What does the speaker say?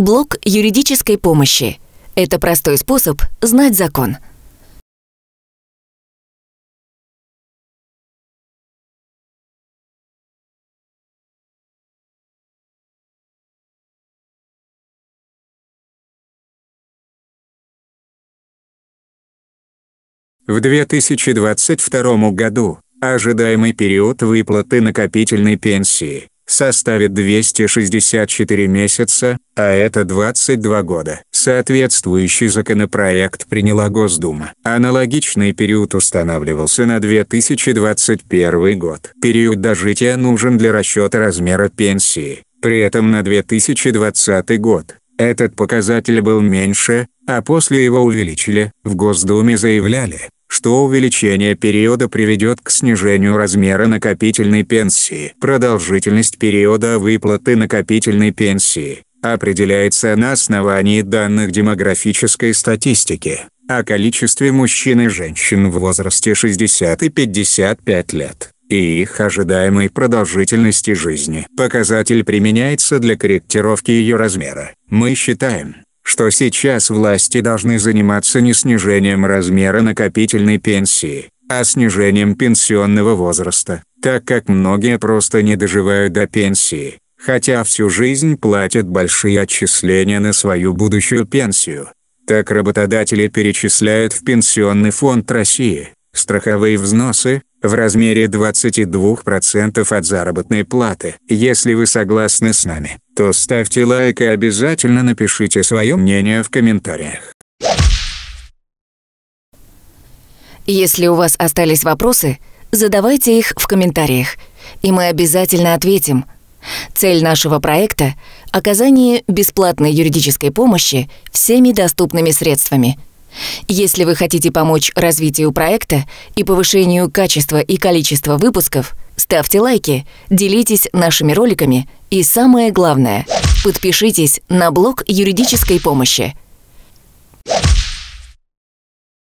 Блок юридической помощи. Это простой способ знать закон. В 2022 году ожидаемый период выплаты накопительной пенсии составит 264 месяца, а это 22 года. Соответствующий законопроект приняла Госдума. Аналогичный период устанавливался на 2021 год. Период дожития нужен для расчета размера пенсии. При этом на 2020 год этот показатель был меньше, а после его увеличили. В Госдуме заявляли, что увеличение периода приведет к снижению размера накопительной пенсии. Продолжительность периода выплаты накопительной пенсии определяется на основании данных демографической статистики о количестве мужчин и женщин в возрасте 60 и 55 лет и их ожидаемой продолжительности жизни. Показатель применяется для корректировки ее размера. Мы считаем, что сейчас власти должны заниматься не снижением размера накопительной пенсии, а снижением пенсионного возраста, так как многие просто не доживают до пенсии, хотя всю жизнь платят большие отчисления на свою будущую пенсию. Так работодатели перечисляют в Пенсионный фонд России страховые взносы, в размере 22% от заработной платы, если вы согласны с нами то ставьте лайк и обязательно напишите свое мнение в комментариях. Если у вас остались вопросы, задавайте их в комментариях, и мы обязательно ответим. Цель нашего проекта – оказание бесплатной юридической помощи всеми доступными средствами. Если вы хотите помочь развитию проекта и повышению качества и количества выпусков – ставьте лайки, делитесь нашими роликами и самое главное, подпишитесь на блог юридической помощи.